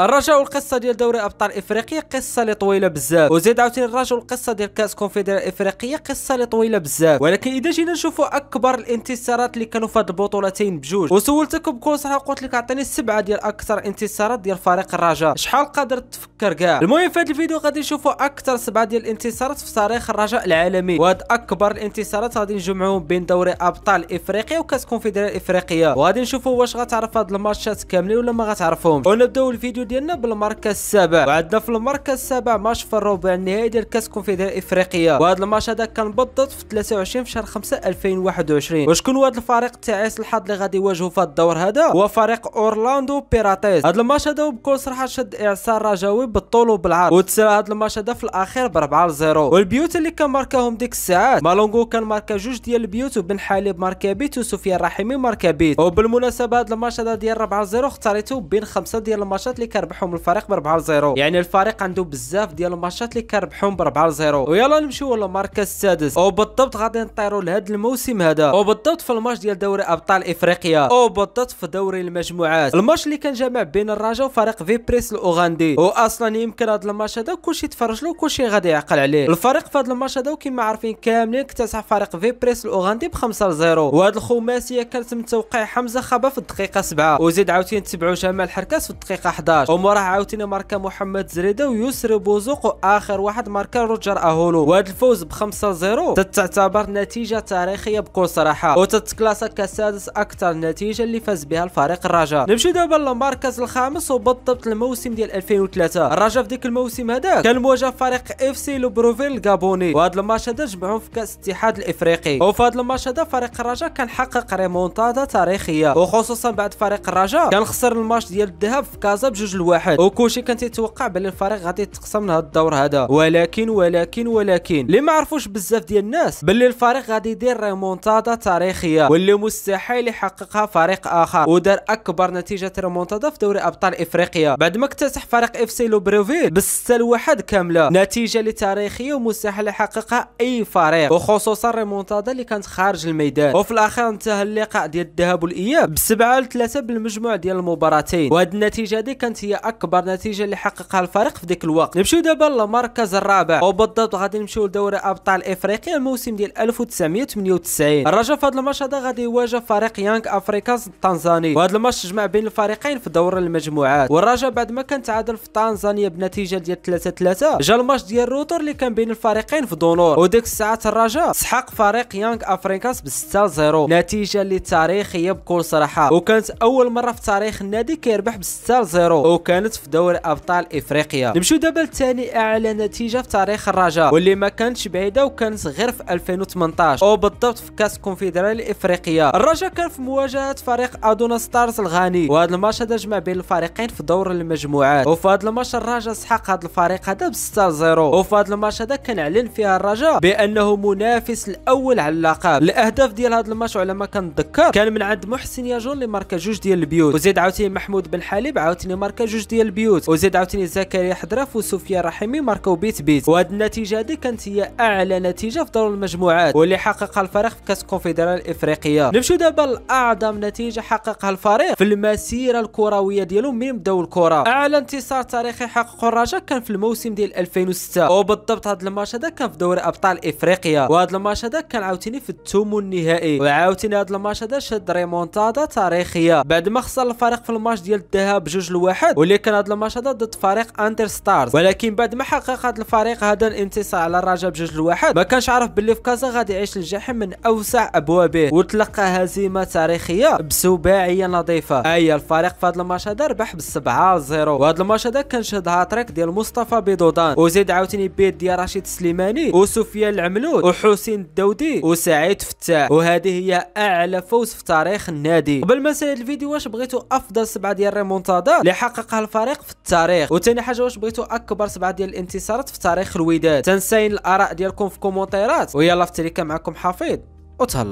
الرجاء القصه ديال دوري ابطال افريقيا قصه اللي طويله بزاف وزيد عاوتاني الرجاء القصه ديال كاس كونفدرال افريقيا قصه اللي طويله بزاف ولكن اذا جينا نشوفوا اكبر الانتصارات اللي كانوا في هاد البطولتين بجوج وسولتك بكل صراحه قلت لك عطيني سبعه ديال اكثر انتصارات ديال فريق الرجاء شحال قادر تفكر كاع المهم في هذا الفيديو غادي نشوفوا اكثر سبعه ديال الانتصارات في تاريخ الرجاء العالمي وهاد اكبر الانتصارات غادي نجمعوهم بين دوري ابطال افريقيا وكاس كونفدرال افريقيا وغادي نشوفوا واش غتعرف هاد الماتشات كاملين ولا ما غتعرفهمش ونبداو الفيديو ديالنا بالمركز السابع وعندنا في المركز السابع ماتش في الربع النهائي ديال كاس كونفدراليه افريقيا وهذا الماتش هذا كان بالضبط في 23 في شهر 5 2021 وشكون هو هذا الفريق تاع الحظ اللي غادي يواجهه في الدور هذا هو فريق اورلاندو بيراتيز هذا الماتش هذا بكل صراحه شد اعصار رجاوي بالطول وبالعرض وتسرى هذا الماتش هذا في الاخير ب 4 ل 0 والبيوت اللي كان ماركاهم ديك الساعات مالونغو كان ماركا جوج ديال البيوت وبن حليب ماركا بيت وسفيان الرحيمي ماركا بيت وبالمناسبه هذا الماتش هذا ديال 4 0 اختاريته بين خمسه ديال الماتشات اللي كان كربحهم الفريق ب 4 0 يعني الفريق عنده بزاف ديال الماتشات اللي كربحهم ب 4 0 ويلا نمشيو للمركز السادس وبالضبط غادي نطيروا لهذا الموسم هذا وبالضبط في الماتش ديال دوري ابطال افريقيا وبالضبط في دوري المجموعات الماتش اللي كان جامع بين الرجاء وفريق فيبريس الاوغندي واصلا يمكن هذا الماتش هذا كلشي تفرج له كلشي غادي يعقل عليه الفريق في هذا الماتش هذا وكما عارفين كاملين اكتسح فريق فيبريس الاوغندي ب 5 0 وهذا الخماسيه كانت من توقيع حمزه خبا في الدقيقه 7 وزيد عاوتاني تبعوا جمال حركات في الدقيقه 11 2016 وموراها عاوتاني ماركا محمد زريده ويسري بوزوق واخر واحد ماركا روجر اهولو وهذا الفوز ب 5-0 تتعتبر نتيجه تاريخيه بكل صراحه وتتكلاسا كسادس اكثر نتيجه اللي فاز بها الفريق الرجاء نمشي دابا للمركز الخامس وبالضبط الموسم ديال 2003 الرجاء في ديك الموسم هذاك كان مواجه فريق اف سي لوبروفيل الكابوني وهذا الماتش هذا جمعهم في كاس الاتحاد الافريقي وفي هذا الماتش هذا فريق الرجاء كان حقق ريمونتادا تاريخيه وخصوصا بعد فريق الرجاء كان خسر الماتش ديال الذهاب في كازا بجوج جوج لواحد وكلشي كان تيتوقع بان الفريق غادي يتقسم لهذا الدور هذا ولكن ولكن ولكن اللي ما عرفوش بزاف ديال الناس باللي الفريق غادي يدير ريمونتادا تاريخيه واللي مستحيل يحققها فريق اخر ودار اكبر نتيجه ريمونتادا في دوري ابطال افريقيا بعد ما اكتسح فريق اف سي لوبروفيل بالسته لواحد كامله نتيجه اللي تاريخيه ومستحيل يحققها اي فريق وخصوصا ريمونتادا اللي كانت خارج الميدان وفي الاخير انتهى اللقاء ديال الذهاب والاياب بسبعه لثلاثه بالمجموع ديال المباراتين وهاد النتيجه دي كانت هي اكبر نتيجه اللي حققها الفريق في ذاك الوقت نمشيو دابا للمركز الرابع وبالضبط غادي نمشيو لدوري ابطال افريقيا الموسم ديال 1998 الرجاء في هذا الماتش هذا غادي يواجه فريق يانغ افريكاز التنزاني وهذا الماتش جمع بين الفريقين في دور المجموعات والرجاء بعد ما كان تعادل في تنزانيا بنتيجه ديال 3 3 جا الماتش ديال روتور اللي كان بين الفريقين في دونور وديك الساعات الرجاء سحق فريق يانغ افريكاز ب 6 0 نتيجه اللي تاريخيه بكل صراحه وكانت اول مره في تاريخ النادي كيربح ب 6 0 وكانت في دوري ابطال افريقيا نمشيو دابا لثاني اعلى نتيجه في تاريخ الرجاء واللي ما كانتش بعيده وكانت غير في 2018 وبالضبط في كاس كونفدرال الافريقيه الرجاء كان في مواجهه فريق ادونا ستارز الغاني وهذا الماتش هذا جمع بين الفريقين في دور المجموعات وفي هذا الماتش الرجاء سحق هذا الفريق هذا ب 6 0 وفي هذا الماتش هذا كان اعلن فيها الرجاء بانه منافس الاول على اللقب الاهداف ديال هذا الماتش وعلى ما كنتذكر كان من عند محسن ياجون اللي ماركا جوج ديال البيوت وزيد عاوتاني محمود بن حليب عاوتاني ماركا ماركا جوج ديال البيوت وزيد عاوتاني زكريا حضراف وسفيان رحيمي ماركو بيت بيت وهاد النتيجه هادي كانت هي اعلى نتيجه في دور المجموعات واللي حققها الفريق في كاس الكونفدراليه الافريقيه نمشيو دابا لاعظم نتيجه حققها الفريق في المسيره الكرويه ديالو من بداو الكره اعلى انتصار تاريخي حققه الرجاء كان في الموسم ديال 2006 وبالضبط هذا الماتش هذا كان في دوري ابطال افريقيا وهذا الماتش هذا كان عاوتاني في الثمن النهائي وعاوتاني هذا الماتش هذا شد ريمونتادا تاريخيه بعد ما خسر الفريق في الماتش ديال الذهاب بجوج لواحد الاتحاد واللي كان هذا الماتش هذا ضد فريق انتر ستارز ولكن بعد ما حقق هذا الفريق هذا الانتصار على الرجاء بجوج لواحد ما كانش عارف باللي في كازا غادي يعيش الجحيم من اوسع ابوابه وتلقى هزيمه تاريخيه بسباعيه نظيفه اي الفريق في هذا الماتش هذا ربح 7 0 وهذا الماتش هذا كان شهد هاتريك ديال مصطفى بيدودان وزيد عاوتاني بيت ديال رشيد السليماني وسفيان العملود وحسين الدودي وسعيد فتاح وهذه هي اعلى فوز في تاريخ النادي قبل ما نسالي الفيديو واش بغيتوا افضل سبعه ديال ريمونتادا اللي حققها الفريق في التاريخ وثاني حاجه واش بغيتو اكبر سبعه ديال الانتصارات في تاريخ الوداد تنساين الاراء ديالكم في كومونتيرات ويلا في تريكه معكم حفيظ وتهلا